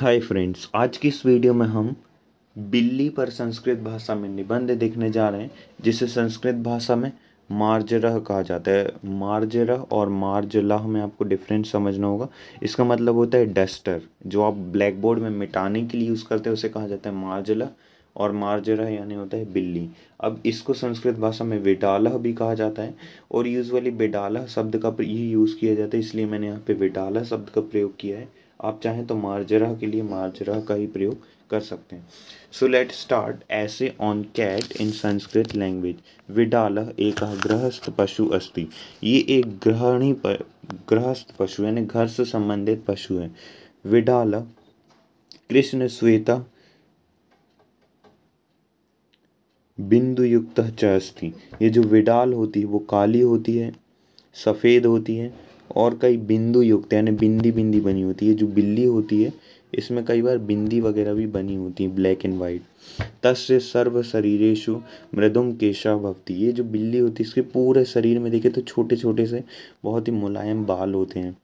hi friends आज की इस वीडियो में हम बिल्ली पर संस्कृत भाषा में निबंध देखने जा रहे हैं जिसे संस्कृत भाषा में मार्जरह कहा जाता है मार्जरह और मार्जलाह में आपको डिफरेंस समझना होगा इसका मतलब होता है डस्टर जो आप ब्लैक बोर्ड में मिटाने के लिए यूज़ करते हैं उसे कहा जाता है मार्जलह और मार्जरह यानी होता है बिल्ली अब इसको संस्कृत भाषा में विडालह भी कहा जाता है और यूजअली बिडालह शब्द का ये यूज़ किया जाता है इसलिए मैंने यहाँ पे विडालह शब्द का प्रयोग किया है आप चाहें तो मार्जरा के लिए मार्जरा का ही प्रयोग कर सकते हैं so let start essay on cat in Sanskrit language विडाल एक गृहस्थ पशु अस्ति ये एक ग्रहणी गृहस्थ पशु यानी घर से संबंधित पशु है विडाल कृष्ण श्वेता बिंदुयुक्त च अस्ति ये जो विडाल होती है वो काली होती है सफ़ेद होती है और कई बिंदु युक्त यानी बिंदी बिंदी बनी होती है जो बिल्ली होती है इसमें कई बार बिंदी वगैरह भी बनी होती है ब्लैक एंड वाइट तस्य सर्व शरीरेशु मृदुम केशा भक्ति ये जो बिल्ली होती है इसके पूरे शरीर में देखे तो छोटे छोटे से बहुत ही मुलायम बाल होते हैं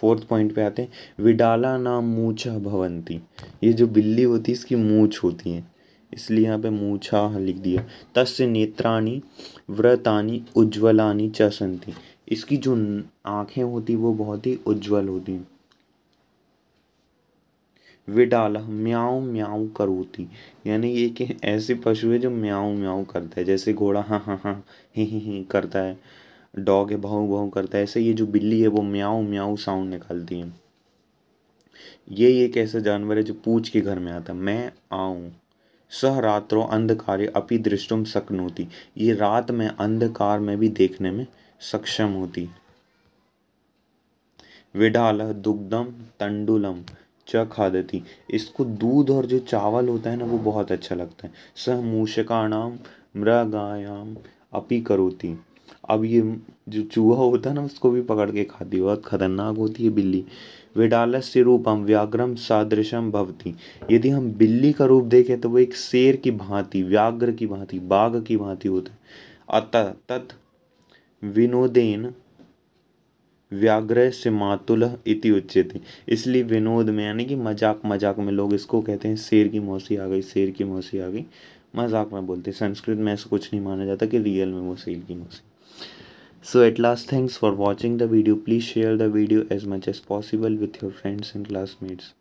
फोर्थ पॉइंट पे आते हैं विडाला नाम मूछा भवंती ये जो बिल्ली होती है इसकी मूछ होती है इसलिए यहाँ पे मूछा लिख दिया तस्य नेत्राणी व्रतानी उज्ज्वलानी चसंती इसकी जो आंखें होती वो बहुत ही उज्ज्वल होती हैं विडाल म्याऊ म्याऊ करोती यानी ये कि ऐसे पशु है जो म्याऊ म्याऊ करता है जैसे घोड़ा हाँ हाँ हाँ ही ही ही करता है डॉग है भाऊ भाऊ करता है ऐसे ये जो बिल्ली है वो म्याऊ म्याऊ साउंड निकालती है ये एक ऐसा जानवर है जो पूछ के घर में आता है मैं आऊँ सह रात्रो अंधकारे अपि दृष्टुम सकनोती ये रात में अंधकार में भी देखने में सक्षम होती विडाल दुग्धम तंडुलम च खादती इसको दूध और जो चावल होता है ना वो बहुत अच्छा लगता है सह मूषकाणाम मृगायाम अपी करोती अब ये जो चूहा होता है ना उसको भी पकड़ के खाती है बहुत खतरनाक होती है बिल्ली विडालस्य रूपम व्याघ्रम सादृशम भवती यदि हम बिल्ली का रूप देखें तो वो एक शेर की भांति व्याघ्र की भांति बाघ की भांति होते है अतः तत् विनोदेन व्याघ्र से मातुल इति उच्यते इसलिए विनोद में यानी कि मजाक मजाक में लोग इसको कहते हैं शेर की मौसी आ गई शेर की मौसी आ गई मजाक में बोलते संस्कृत में ऐसा कुछ नहीं माना जाता कि रियल में वो शेर की मौसी so at last thanks for watching the video please share the video as much as possible with your friends and classmates